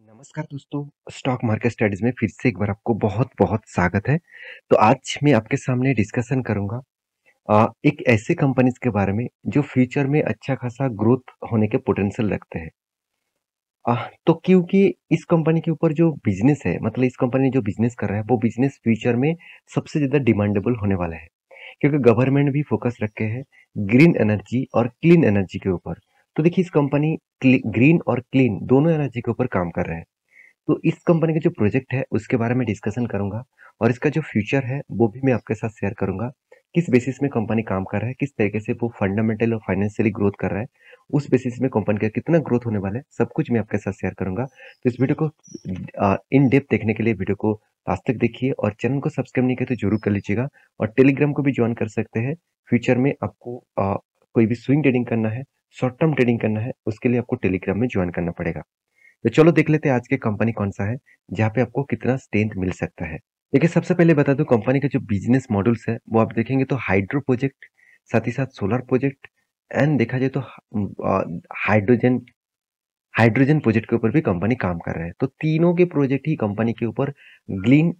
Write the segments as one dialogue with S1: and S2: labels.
S1: नमस्कार दोस्तों stock market studies में फिर से एक बार आपको बहुत बहुत स्वागत है तो आज मैं आपके सामने डिस्कशन करूंगा एक ऐसे कंपनीज के बारे में जो फ्यूचर में अच्छा खासा ग्रोथ होने के पोटेंशियल रखते हैं तो क्योंकि इस कंपनी के ऊपर जो बिजनेस है मतलब इस कंपनी जो बिजनेस कर रहा है वो बिजनेस फ्यूचर में सबसे ज़्यादा डिमांडेबल होने वाला है क्योंकि गवर्नमेंट भी फोकस रखे है ग्रीन एनर्जी और क्लीन एनर्जी के ऊपर तो देखिए इस कंपनी ग्रीन और क्लीन दोनों एनर्जी के ऊपर काम कर रहे हैं तो इस कंपनी का जो प्रोजेक्ट है उसके बारे में डिस्कशन करूंगा और इसका जो फ्यूचर है वो भी मैं आपके साथ शेयर करूंगा किस बेसिस में कंपनी काम कर रहा है किस तरीके से वो फंडामेंटल और फाइनेंशियली ग्रोथ कर रहा है उस बेसिस में कंपनी का कितना ग्रोथ होने वाला है सब कुछ मैं आपके साथ शेयर करूंगा तो इस वीडियो को इन डेप्थ देखने के लिए वीडियो को लास्ट तक देखिए और चैनल को सब्सक्राइब नहीं किया तो जरूर कर लीजिएगा और टेलीग्राम को भी ज्वाइन कर सकते हैं फ्यूचर में आपको आ, कोई भी स्विंग ट्रेडिंग करना है शॉर्ट टर्म ट्रेडिंग करना है उसके लिए आपको टेलीग्राम में ज्वाइन करना पड़ेगा तो चलो देख लेते हैं आज के कंपनी कौन सा है जहाँ पे आपको कितना स्ट्रेंथ मिल सकता है देखिए सबसे पहले बता दूं कंपनी का जो बिजनेस मॉडल्स है वो आप देखेंगे तो हाइड्रो प्रोजेक्ट साथ ही साथ सोलर प्रोजेक्ट एंड देखा जाए तो हाइड्रोजन हाइड्रोजन प्रोजेक्ट के ऊपर भी कंपनी काम कर रहा है तो तीनों के प्रोजेक्ट ही कंपनी के ऊपर ग्रीन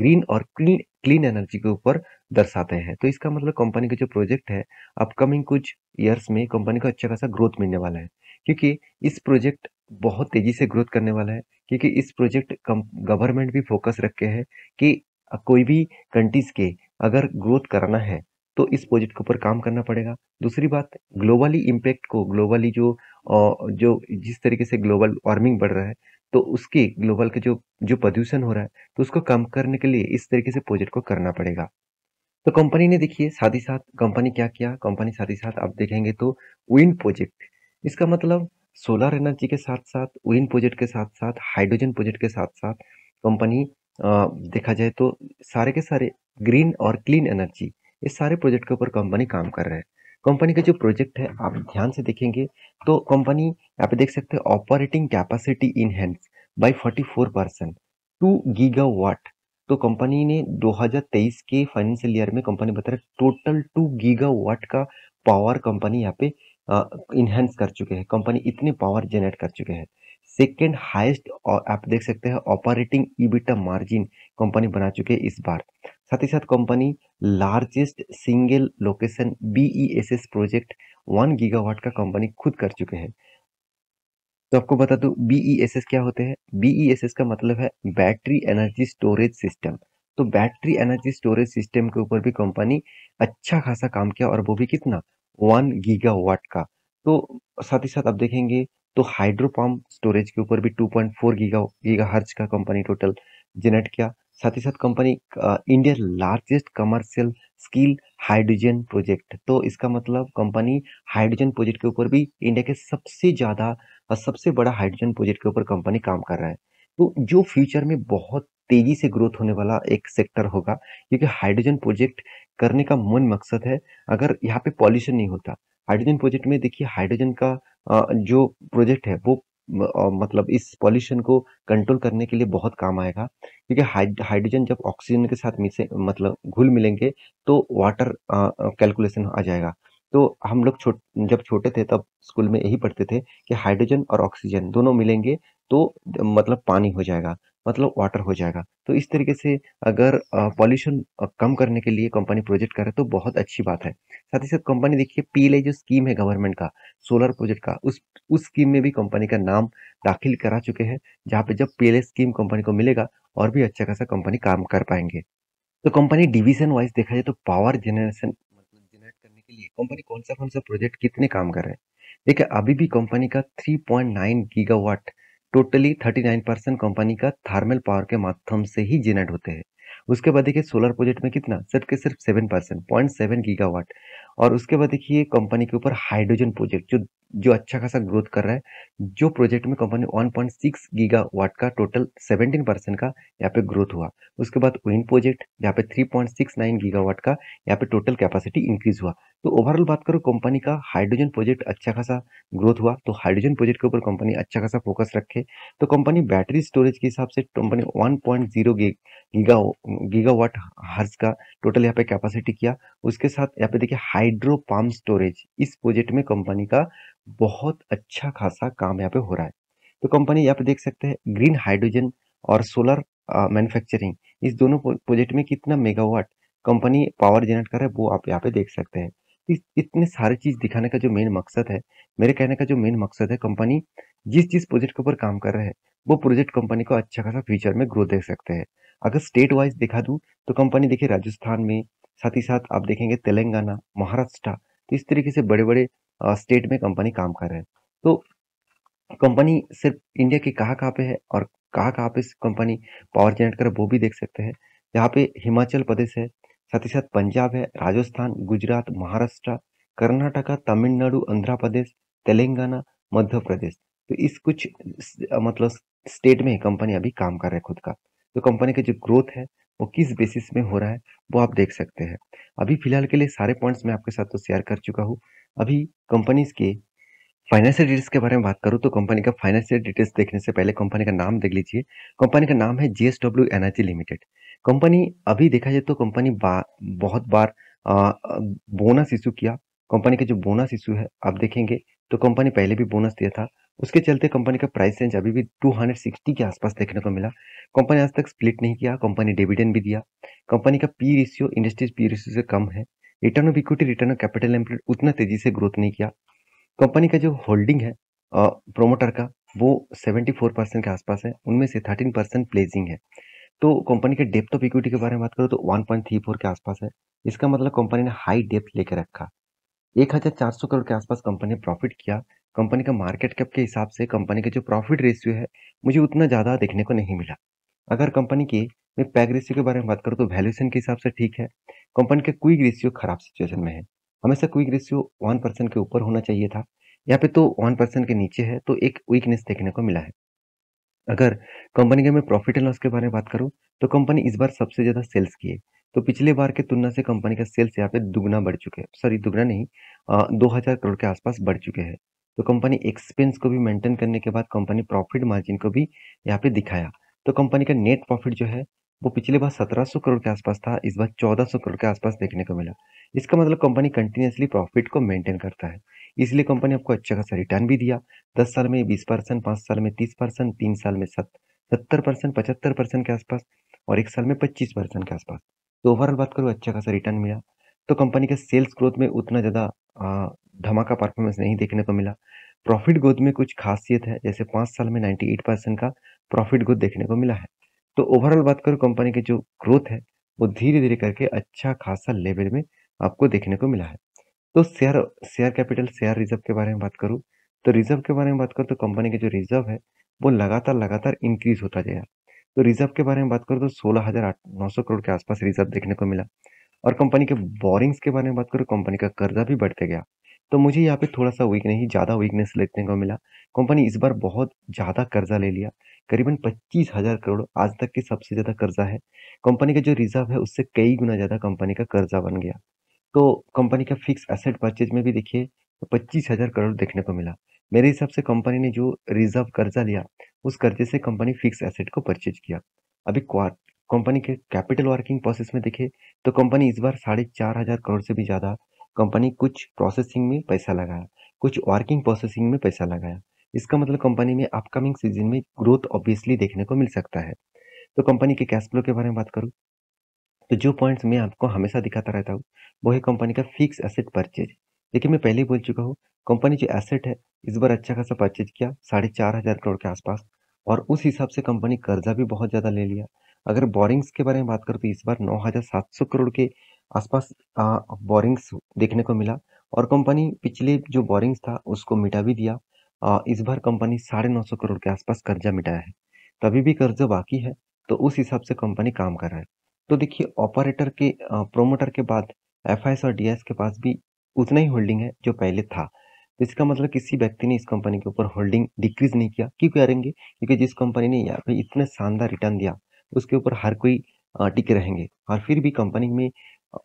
S1: ग्रीन और क्लीन क्लीन एनर्जी के ऊपर दर्शाते हैं तो इसका मतलब कंपनी का जो प्रोजेक्ट है अपकमिंग कुछ ईयर्स में कंपनी को अच्छा खासा ग्रोथ मिलने वाला है क्योंकि इस प्रोजेक्ट बहुत तेज़ी से ग्रोथ करने वाला है क्योंकि इस प्रोजेक्ट गवर्नमेंट भी फोकस रखे है कि कोई भी कंट्रीज़ के अगर ग्रोथ कराना है तो इस प्रोजेक्ट के ऊपर काम करना पड़ेगा दूसरी बात ग्लोबली इम्पैक्ट को ग्लोबली जो जो जिस तरीके से ग्लोबल वार्मिंग बढ़ रहा है तो उसकी ग्लोबल के जो जो प्रदूषण हो रहा है तो उसको कम करने के लिए इस तरीके से प्रोजेक्ट को करना पड़ेगा तो कंपनी ने देखिए साथ ही साथ कंपनी क्या किया कंपनी साथ ही साथ आप देखेंगे तो विंड प्रोजेक्ट इसका मतलब सोलर एनर्जी के साथ साथ विंड प्रोजेक्ट के साथ साथ हाइड्रोजन प्रोजेक्ट के साथ साथ कंपनी देखा जाए तो सारे के सारे ग्रीन और क्लीन एनर्जी इस सारे प्रोजेक्ट के ऊपर कंपनी काम कर रहे हैं कंपनी का जो प्रोजेक्ट है आप ध्यान से देखेंगे तो कंपनी यहाँ पे देख सकते हैं operating capacity enhance forty four percent to giga तो कंपनी ने 2023 के फाइनेंशियल ईयर में कंपनी बता रहे टोटल टू गीगावाट का पावर कंपनी यहाँ पे इनहेंस कर चुके हैं कंपनी इतने पावर जनरेट कर चुके हैं सेकेंड हाइस्ट आप देख सकते हैं ऑपरेटिंग ईबिटा मार्जिन कंपनी बना चुके हैं इस बार साथ ही साथ company largest single location BESS project one gigawatt का कंपनी खुद कर चुके हैं तो आपको बता दू बीईएसएस e क्या होते हैं बीईएसएस e का मतलब है बैटरी एनर्जी स्टोरेज सिस्टम तो बैटरी एनर्जी स्टोरेज सिस्टम के ऊपर भी कंपनी अच्छा खासा काम किया और वो भी कितना वन गीगा का तो साथ ही साथ आप देखेंगे तो हाइड्रो पंप स्टोरेज के ऊपर भी 2.4 गीगा गीगा हर्ज का कंपनी टोटल जनरेट किया साथ ही साथ company India largest commercial scale hydrogen project तो इसका मतलब कंपनी हाइड्रोजन प्रोजेक्ट के ऊपर भी इंडिया के सबसे ज़्यादा और सबसे बड़ा हाइड्रोजन प्रोजेक्ट के ऊपर कंपनी काम कर रहा है तो जो फ्यूचर में बहुत तेज़ी से ग्रोथ होने वाला एक सेक्टर होगा क्योंकि हाइड्रोजन प्रोजेक्ट करने का मूल मकसद है अगर यहाँ पे पॉल्यूशन नहीं होता हाइड्रोजन प्रोजेक्ट में देखिए हाइड्रोजन का जो प्रोजेक्ट है वो मतलब इस पॉल्यूशन को कंट्रोल करने के लिए बहुत काम आएगा क्योंकि हाइड्रोजन जब ऑक्सीजन के साथ मिसे मतलब घुल मिलेंगे तो वाटर कैलकुलेशन आ जाएगा तो हम लोग छोट जब छोटे थे तब स्कूल में यही पढ़ते थे कि हाइड्रोजन और ऑक्सीजन दोनों मिलेंगे तो मतलब पानी हो जाएगा मतलब वाटर हो जाएगा तो इस तरीके से अगर पॉल्यूशन कम करने के लिए कंपनी प्रोजेक्ट करे तो बहुत अच्छी बात है साथ ही साथ कंपनी देखिए पीले जो स्कीम है गवर्नमेंट का सोलर प्रोजेक्ट का उस उस स्कीम में भी कंपनी का नाम दाखिल करा चुके हैं जहाँ पे जब पीले स्कीम कंपनी को मिलेगा और भी अच्छा खासा कंपनी काम कर पाएंगे तो कंपनी डिविजन वाइज देखा जाए तो पावर जनरेशन मतलब जनरेट करने के लिए कंपनी कौन सा कौन सा प्रोजेक्ट कितने काम कर रहे हैं देखिए अभी भी कंपनी का three point totally 39 percent company का थर्मल पावर के माध्यम से ही जेनरेट होते हैं उसके बाद देखिए सोलर प्रोजेक्ट में कितना सिर्फ के सिर्फ seven percent point seven gigawatt और उसके बाद देखिए कंपनी के ऊपर हाइड्रोजन प्रोजेक्ट जो जो अच्छा खासा ग्रोथ कर रहा है जो प्रोजेक्ट में कंपनी 1.6 गीगा वाट का टोटल 17 परसेंट का यहाँ पे ग्रोथ हुआ उसके बाद विंड प्रोजेक्ट यहाँ पे 3.69 गीगा वाट का यहाँ पे टोटल कैपेसिटी इंक्रीज हुआ तो ओवरऑल बात करो कंपनी का हाइड्रोजन प्रोजेक्ट अच्छा खासा ग्रोथ हुआ तो हाइड्रोजन प्रोजेक्ट के ऊपर कंपनी अच्छा खासा फोकस रखे तो कंपनी बैटरी स्टोरेज के हिसाब से कंपनी 1.0 गीगा गीगावाट हर्ज का टोटल यहाँ पे कैपेसिटी किया उसके साथ यहाँ पे देखिए हाई हाइड्रो पाम स्टोरेज इस प्रोजेक्ट में कंपनी का बहुत अच्छा खासा काम यहाँ पे हो रहा है तो कंपनी यहाँ पे देख सकते हैं ग्रीन हाइड्रोजन और सोलर मैन्युफैक्चरिंग इस दोनों प्रोजेक्ट में कितना मेगावाट कंपनी पावर जनरेट कर रहा है वो आप यहाँ पे देख सकते हैं इस इतने सारे चीज़ दिखाने का जो मेन मकसद है मेरे कहने का जो मेन मकसद है कंपनी जिस जिस प्रोजेक्ट के ऊपर काम कर रहे हैं वो प्रोजेक्ट कंपनी को अच्छा खासा फ्यूचर में ग्रोथ देख सकते हैं अगर स्टेट वाइज दिखा दूँ तो कंपनी देखिए राजस्थान में साथ ही साथ आप देखेंगे तेलंगाना महाराष्ट्र तो इस तरीके से बड़े बड़े स्टेट में कंपनी काम कर रहे हैं तो कंपनी सिर्फ इंडिया की कहाँ कहाँ पे है और कहाँ कहाँ पे कंपनी पावर जनरेट कर वो भी देख सकते हैं यहाँ पे हिमाचल प्रदेश है साथ ही साथ पंजाब है राजस्थान गुजरात महाराष्ट्र कर्नाटका तमिलनाडु आंध्र प्रदेश तेलंगाना मध्य प्रदेश तो इस कुछ मतलब स्टेट में कंपनी अभी काम कर रहे हैं खुद का तो कंपनी का जो ग्रोथ है वो किस बेसिस में हो रहा है वो आप देख सकते हैं अभी फिलहाल के लिए सारे पॉइंट्स मैं आपके साथ तो शेयर कर चुका हूँ अभी कंपनीज के फाइनेंशियल डिटेल्स के बारे में बात करूँ तो कंपनी का फाइनेंशियल डिटेल्स देखने से पहले कंपनी का नाम देख लीजिए कंपनी का नाम है जीएसडब्ल्यू एनर्जी लिमिटेड कंपनी अभी देखा जाए तो कंपनी बहुत बार बोनस इशू किया कंपनी का जो बोनस इशू है आप देखेंगे तो कंपनी पहले भी बोनस दिया था उसके चलते कंपनी का प्राइस रेंज अभी भी 260 के आसपास देखने को मिला कंपनी आज तक स्प्लिट नहीं किया कंपनी डिविडेंड भी दिया कंपनी का P ratio industries P ratio से कम है return of equity return of capital employed उतना तेजी से ग्रोथ नहीं किया कंपनी का जो होल्डिंग है प्रोमोटर का वो फोर परसेंट के आसपास है उनमें से थर्टीन परसेंट प्लेजिंग है तो कंपनी के डेप्थ ऑफ इक्विटी के बारे में बात करो तो फोर के आसपास है इसका मतलब कंपनी ने हाई डेप्थ लेकर रखा एक हज़ार चार सौ करोड़ के आसपास कंपनी ने प्रॉफिट किया कंपनी का मार्केट कैप के हिसाब से कंपनी का जो प्रॉफिट रेशियो है मुझे उतना ज़्यादा देखने को नहीं मिला अगर कंपनी के मैं पैग रेशियो के बारे में बात करूँ तो वैल्यूशन के हिसाब से ठीक है कंपनी का क्विक रेशियो खराब सिचुएशन में है हमेशा क्विक रेशियो वन परसेंट के ऊपर होना चाहिए था यहाँ पे तो वन परसेंट के नीचे है तो एक वीकनेस देखने को मिला है अगर कंपनी के मैं प्रॉफिट एंड लॉस के बारे में बात करूँ तो कंपनी इस बार सबसे ज़्यादा सेल्स किए तो पिछले बार की तुलना से कंपनी का सेल्स यहाँ पे दुगना बढ़ चुके हैं सॉरी दुगना नहीं दो हज़ार करोड़ के आसपास बढ़ चुके हैं तो कंपनी एक्सपेंस को भी मेंटेन करने के बाद कंपनी प्रॉफिट मार्जिन को भी यहाँ पे दिखाया तो कंपनी का नेट प्रॉफिट जो है वो पिछले बार सौ करोड़ के आसपास था इस बार सौ करोड़ के आसपास देखने को मिला इसका मतलब कंपनी कंटिन्यूसली प्रॉफिट को मेंटेन करता है इसलिए कंपनी आपको अच्छा खासा रिटर्न भी दिया दस साल में बीस परसेंट पाँच साल में तीस परसेंट तीन साल में सत्तर परसेंट पचहत्तर परसेंट के आसपास और एक साल में पच्चीस परसेंट के आसपास तो ओवरऑल बात करूँ अच्छा खासा रिटर्न मिला तो कंपनी के सेल्स ग्रोथ में उतना ज़्यादा धमाका परफॉर्मेंस नहीं देखने को मिला प्रॉफिट ग्रोथ में कुछ खासियत है जैसे पाँच साल में नाइन्टी परसेंट का प्रॉफिट ग्रोथ देखने को मिला है तो ओवरऑल बात करूँ कंपनी के जो ग्रोथ है वो धीरे धीरे करके अच्छा खासा लेवल में आपको देखने को मिला है तो share share capital share reserve के बारे में बात करूँ तो रिजर्व के बारे में बात करूँ तो कंपनी के जो रिजर्व है वो लगातार लगातार इंक्रीज होता गया तो रिजर्व के बारे में बात करो तो सोलह हजार आठ नौ सौ करोड़ के आसपास रिजर्व देखने को मिला और कंपनी के बोरिंग्स के बारे में बात करो कंपनी का कर्जा भी बढ़ते गया तो मुझे यहाँ पे थोड़ा सा वीक नहीं ज़्यादा वीकनेस देखने को मिला कंपनी इस बार बहुत ज़्यादा कर्जा ले लिया करीबन पच्चीस हज़ार करोड़ आज तक की सबसे ज़्यादा कर्जा है कंपनी का जो रिजर्व है उससे कई गुना ज़्यादा कंपनी का कर्जा बन गया तो कंपनी का फिक्स एसेट परचेज में भी देखिए तो पच्चीस हज़ार करोड़ देखने को मिला मेरे हिसाब से कंपनी ने जो रिजर्व कर्जा लिया उस कर्जे से कंपनी फिक्स एसेट को परचेज किया अभी कंपनी के कैपिटल वर्किंग प्रोसेस में देखे तो कंपनी इस बार साढ़े चार हज़ार करोड़ से भी ज़्यादा कंपनी कुछ प्रोसेसिंग में पैसा लगाया कुछ वर्किंग प्रोसेसिंग में पैसा लगाया इसका मतलब कंपनी में अपकमिंग सीजन में ग्रोथ ऑब्वियसली देखने को मिल सकता है तो कंपनी के कैश फ्लो के बारे में बात करूँ तो जो पॉइंट्स मैं आपको हमेशा दिखाता रहता हूँ वो है कंपनी का फिक्स एसेट परचेज देखिए मैं पहले ही बोल चुका हूँ कंपनी जो एसेट है इस बार अच्छा खासा परचेज किया साढ़े चार हज़ार करोड़ के आसपास और उस हिसाब से कंपनी कर्जा भी बहुत ज़्यादा ले लिया अगर बोरिंग्स के बारे में बात करूँ तो इस बार नौ हज़ार सात सौ करोड़ के आसपास बोरिंग्स देखने को मिला और कंपनी पिछले जो बोरिंग्स था उसको मिटा भी दिया आ, इस बार कंपनी साढ़े नौ सौ करोड़ के आसपास कर्जा मिटाया है तभी भी कर्जा बाकी है तो उस हिसाब से कंपनी काम कर रहा है तो देखिए ऑपरेटर के प्रोमोटर के बाद एफ और डी के पास भी उतना ही होल्डिंग है जो पहले था तो इसका मतलब किसी व्यक्ति ने इस कंपनी के ऊपर होल्डिंग डिक्रीज नहीं किया क्यों करेंगे क्योंकि जिस कंपनी ने यहाँ पे इतना शानदार रिटर्न दिया उसके ऊपर हर कोई टिक रहेंगे और फिर भी कंपनी में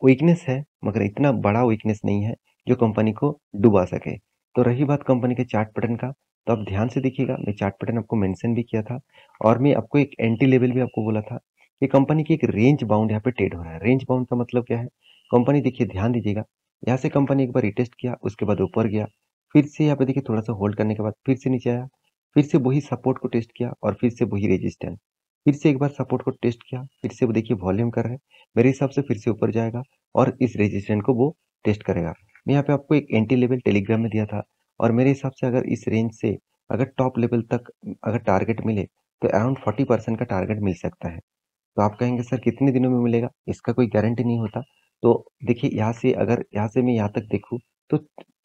S1: वीकनेस है मगर इतना बड़ा वीकनेस नहीं है जो कंपनी को डुबा सके तो रही बात कंपनी के चार्ट पैटर्न का तो आप ध्यान से देखिएगा मैं चार्ट पैटर्न आपको मेंशन भी किया था और मैं आपको एक एंटी लेवल भी आपको बोला था कि कंपनी की एक रेंज बाउंड यहाँ पे ट्रेड हो रहा है रेंज बाउंड का मतलब क्या है कंपनी देखिए ध्यान दीजिएगा यहाँ से कंपनी एक बार रिटेस्ट किया उसके बाद ऊपर गया फिर से यहाँ पे देखिए थोड़ा सा होल्ड करने के बाद फिर से नीचे आया फिर से वही सपोर्ट को टेस्ट किया और फिर से वही रेजिस्टेंस फिर से एक बार सपोर्ट को टेस्ट किया फिर से वो देखिए वॉल्यूम कर रहे हैं मेरे हिसाब से फिर से ऊपर जाएगा और इस रेजिस्टेंट को वो टेस्ट करेगा मैं यहाँ पे आपको एक एंटी लेवल टेलीग्राम में दिया था और मेरे हिसाब से अगर इस रेंज से अगर टॉप लेवल तक अगर टारगेट मिले तो अराउंड फोर्टी परसेंट का टारगेट मिल सकता है तो आप कहेंगे सर कितने दिनों में मिलेगा इसका कोई गारंटी नहीं होता तो देखिए यहाँ से अगर यहाँ से मैं यहाँ तक देखूँ तो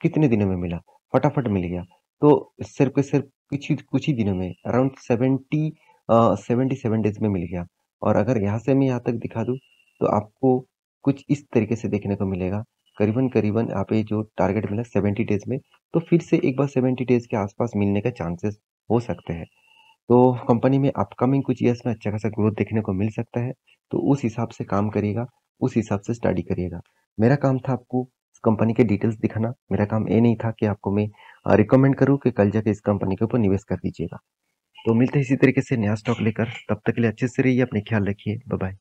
S1: कितने दिनों में मिला फटाफट मिल गया तो सिर्फ के सिर्फ कुछ ही कुछ ही दिनों में around seventy seventy seven days में मिल गया और अगर यहाँ से मैं यहाँ तक दिखा दूँ तो आपको कुछ इस तरीके से देखने को मिलेगा करीबन करीबन आप जो टारगेट मिला सेवेंटी डेज में तो फिर से एक बार सेवेंटी डेज के आसपास मिलने का चांसेस हो सकते हैं तो कंपनी में अपकमिंग कुछ ईयर्स में अच्छा खासा ग्रोथ देखने को मिल सकता है तो उस हिसाब से काम करिएगा उस हिसाब से स्टडी करिएगा मेरा काम था आपको कंपनी के डिटेल्स दिखाना मेरा काम ये नहीं था कि आपको मैं रिकमेंड करूँ कि कल जाके इस कंपनी के ऊपर निवेश कर दीजिएगा तो मिलते हैं इसी तरीके से नया स्टॉक लेकर तब तक के लिए अच्छे से रहिए अपने ख्याल रखिए बाय